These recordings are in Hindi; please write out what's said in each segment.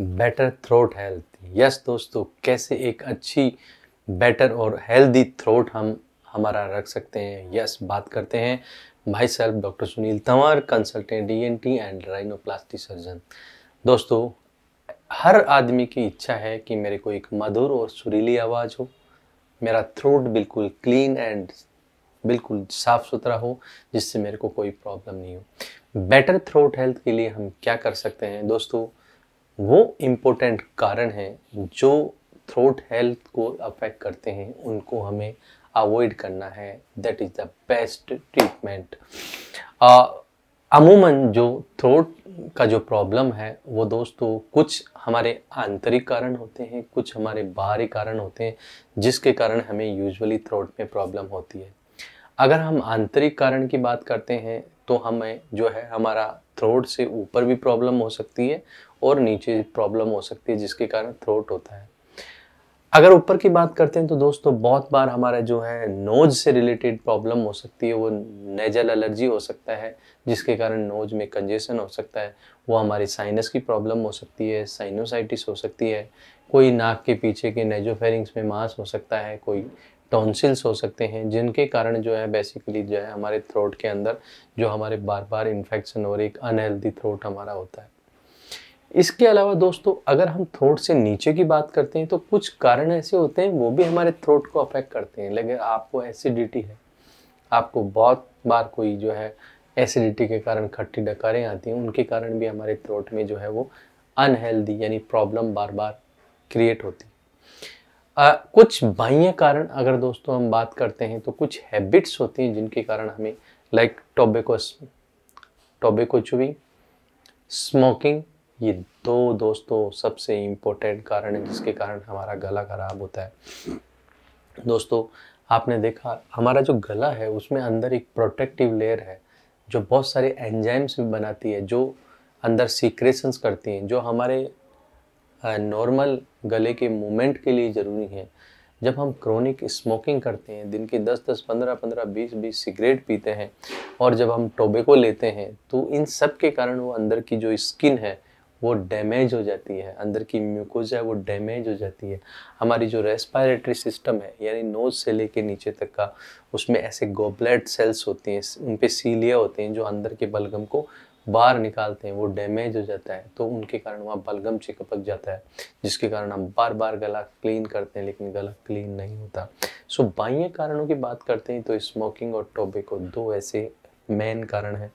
बेटर थ्रोट हेल्थ यस दोस्तों कैसे एक अच्छी बेटर और हेल्दी थ्रोट हम हमारा रख सकते हैं यस बात करते हैं myself doctor Sunil Tanwar consultant E N T and rhinoplasty surgeon दोस्तों हर आदमी की इच्छा है कि मेरे को एक मधुर और सुरीली आवाज़ हो मेरा थ्रोट बिल्कुल क्लीन एंड बिल्कुल साफ़ सुथरा हो जिससे मेरे को कोई प्रॉब्लम नहीं हो बेटर थ्रोट हेल्थ के लिए हम क्या कर सकते हैं दोस्तों वो इम्पोर्टेंट कारण हैं जो थ्रोट हेल्थ को अफेक्ट करते हैं उनको हमें अवॉइड करना है that is the best treatment अमूमन जो थ्रोट का जो प्रॉब्लम है वो दोस्तों कुछ हमारे आंतरिक कारण होते हैं कुछ हमारे बाहरी कारण होते हैं जिसके कारण हमें यूजुअली थ्रोट में प्रॉब्लम होती है अगर हम आंतरिक कारण की बात करते हैं तो हमें जो है हमारा थ्रोट से ऊपर भी प्रॉब्लम हो सकती है और नीचे प्रॉब्लम हो सकती है जिसके कारण थ्रोट होता है अगर ऊपर की बात करते हैं तो दोस्तों बहुत बार हमारा जो है नोज से रिलेटेड प्रॉब्लम हो सकती है वो नेजल एलर्जी हो सकता है जिसके कारण नोज में कंजेशन हो सकता है वो हमारी साइनस की प्रॉब्लम हो सकती है साइनोसाइटिस हो सकती है कोई नाक के पीछे के नेजोफेरिंग्स में मांस हो सकता है कोई टॉन्सिल्स हो सकते हैं जिनके कारण जो है बेसिकली जो है हमारे थ्रोट के अंदर जो हमारे बार बार इन्फेक्शन और एक अनहेल्दी थ्रोट हमारा होता है इसके अलावा दोस्तों अगर हम थ्रोट से नीचे की बात करते हैं तो कुछ कारण ऐसे होते हैं वो भी हमारे थ्रोट को अफेक्ट करते हैं लेकिन आपको एसिडिटी है आपको बहुत बार कोई जो है एसिडिटी के कारण खट्टी डकारें आती हैं उनके कारण भी हमारे थ्रोट में जो है वो अनहेल्दी यानी प्रॉब्लम बार बार क्रिएट होती है आ, कुछ बाह्य कारण अगर दोस्तों हम बात करते हैं तो कुछ हैबिट्स होती हैं जिनके कारण हमें like tobacco tobacco chewing smoking ये दो दोस्तों सबसे इम्पोर्टेंट कारण है जिसके कारण हमारा गला खराब होता है दोस्तों आपने देखा हमारा जो गला है उसमें अंदर एक प्रोटेक्टिव लेयर है जो बहुत सारे एंजाइम्स भी बनाती है जो अंदर सीक्रेशंस करती हैं जो हमारे नॉर्मल गले के मूवमेंट के लिए ज़रूरी है जब हम क्रोनिक स्मोकिंग करते हैं दिन के 10 10 15 15 20 20 सिगरेट पीते हैं और जब हम टोबेको लेते हैं तो इन सब के कारण वो अंदर की जो स्किन है वो डैमेज हो जाती है अंदर की म्यूकोजा है वो डैमेज हो जाती है हमारी जो रेस्पायरेटरी सिस्टम है यानी नोज से लेके नीचे तक का उसमें ऐसे गोब्लेट सेल्स होते हैं उन पर सीलिया होते हैं जो अंदर के बलगम को बाहर निकालते हैं वो डैमेज हो जाता है तो उनके कारण वहाँ बलगम चिकपक जाता है जिसके कारण हम बार बार गला क्लीन करते हैं लेकिन गला क्लीन नहीं होता सो बाह्य कारणों की बात करते हैं तो स्मोकिंग और टोबेको दो ऐसे मेन कारण हैं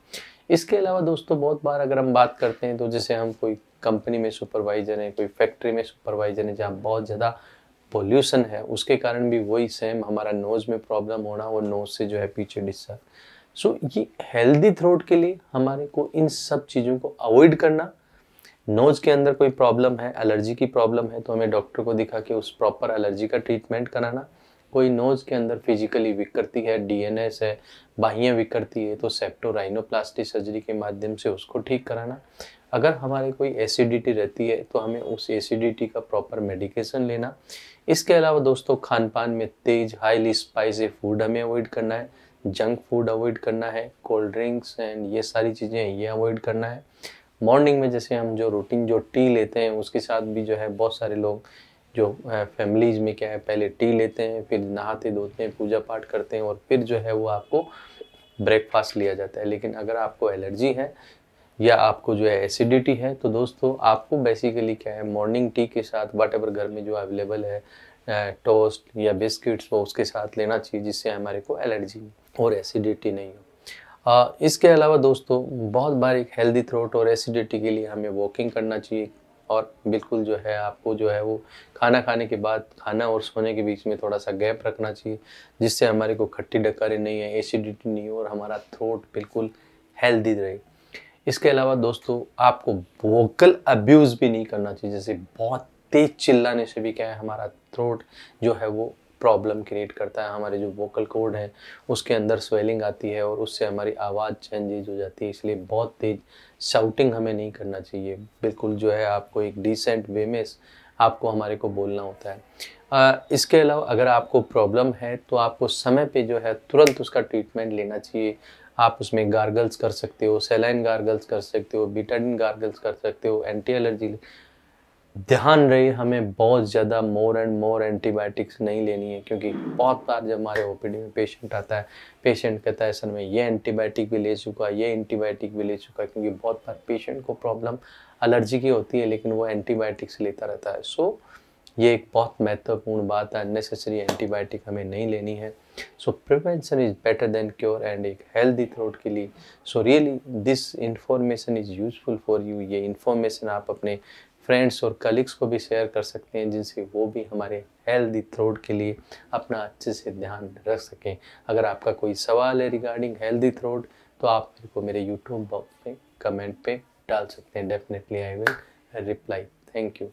इसके अलावा दोस्तों बहुत बार अगर हम बात करते हैं तो जैसे हम कोई कंपनी में सुपरवाइजर हैं कोई फैक्ट्री में सुपरवाइजर हैं जहाँ बहुत ज़्यादा पोल्यूशन है उसके कारण भी वही सेम हमारा नोज़ में प्रॉब्लम होना और नोज़ से जो है पीछे डिस्चार्ज सो so, ये हेल्दी थ्रोट के लिए हमारे को इन सब चीज़ों को अवॉइड करना नोज़ के अंदर कोई प्रॉब्लम है एलर्जी की प्रॉब्लम है तो हमें डॉक्टर को दिखा के उस प्रॉपर एलर्जी का ट्रीटमेंट कराना कोई नोज़ के अंदर फिजिकली वीक करती है डीएनएस है बाहियाँ विकृति करती है तो सेप्टोराइनोप्लास्टी सर्जरी के माध्यम से उसको ठीक कराना अगर हमारे कोई एसिडिटी रहती है तो हमें उस एसिडिटी का प्रॉपर मेडिकेशन लेना इसके अलावा दोस्तों खान पान में तेज हाईली स्पाइसी फूड हमें अवॉइड करना है जंक फूड अवॉइड करना है कोल्ड ड्रिंक्स एंड ये सारी चीज़ें ये अवॉइड करना है मॉर्निंग में जैसे हम जो रूटीन जो टी लेते हैं उसके साथ भी जो है बहुत सारे लोग जो फैमिलीज़ में क्या है पहले टी लेते हैं फिर नहाते धोते हैं पूजा पाठ करते हैं और फिर जो है वो आपको ब्रेकफास्ट लिया जाता है लेकिन अगर आपको एलर्जी है या आपको जो है एसिडिटी है तो दोस्तों आपको बेसिकली क्या है मॉर्निंग टी के साथ वट घर में जो अवेलेबल है टोस्ट या बिस्किट्स वो उसके साथ लेना चाहिए जिससे हमारे को एलर्जी और एसिडिटी नहीं हो इसके अलावा दोस्तों बहुत बार एक हेल्दी थ्रोट और एसिडिटी के लिए हमें वॉकिंग करना चाहिए और बिल्कुल जो है आपको जो है वो खाना खाने के बाद खाना और सोने के बीच में थोड़ा सा गैप रखना चाहिए जिससे हमारे को खट्टी डकारी नहीं है एसिडिटी नहीं हो और हमारा थ्रोट बिल्कुल हेल्दी रहे इसके अलावा दोस्तों आपको वोकल अब्यूज़ भी नहीं करना चाहिए जैसे बहुत तेज़ चिल्लाने से भी क्या है हमारा थ्रोट जो है वो प्रॉब्लम क्रिएट करता है हमारे जो वोकल कोड है उसके अंदर स्वेलिंग आती है और उससे हमारी आवाज़ चेंजेज हो जाती है इसलिए बहुत तेज़ शाउटिंग हमें नहीं करना चाहिए बिल्कुल जो है आपको एक डिसेंट वे में आपको हमारे को बोलना होता है आ, इसके अलावा अगर आपको प्रॉब्लम है तो आपको समय पे जो है तुरंत उसका ट्रीटमेंट लेना चाहिए आप उसमें गार्गल्स कर सकते हो सेलाइन गार्गल्स कर सकते हो बीटाडिन गार्गल्स कर सकते हो एंटी एलर्जी ध्यान रहे हमें बहुत ज़्यादा मोर एंड मोर एंटीबायोटिक्स नहीं लेनी है क्योंकि बहुत बार जब हमारे ओ में पेशेंट आता है पेशेंट कहता है सर मैं ये एंटीबायोटिक भी ले चुका ये एंटीबायोटिक भी ले चुका क्योंकि बहुत बार पेशेंट को प्रॉब्लम एलर्जी की होती है लेकिन वो एंटीबायोटिक्स लेता रहता है सो ये एक बहुत महत्वपूर्ण बात है अननेसेसरी एंटीबायोटिक हमें नहीं लेनी है so prevention is better than cure and एक हेल्दी थ्रोट के लिए so really this information is useful for you ये इन्फॉर्मेशन आप अपने फ्रेंड्स और कलीग्स को भी शेयर कर सकते हैं जिनसे वो भी हमारे हेल्दी थ्रोट के लिए अपना अच्छे से ध्यान रख सकें अगर आपका कोई सवाल है रिगार्डिंग हेल्दी थ्रोट तो आप मेरे को मेरे यूट्यूब बॉक्स में कमेंट पे डाल सकते हैं definitely I will reply thank you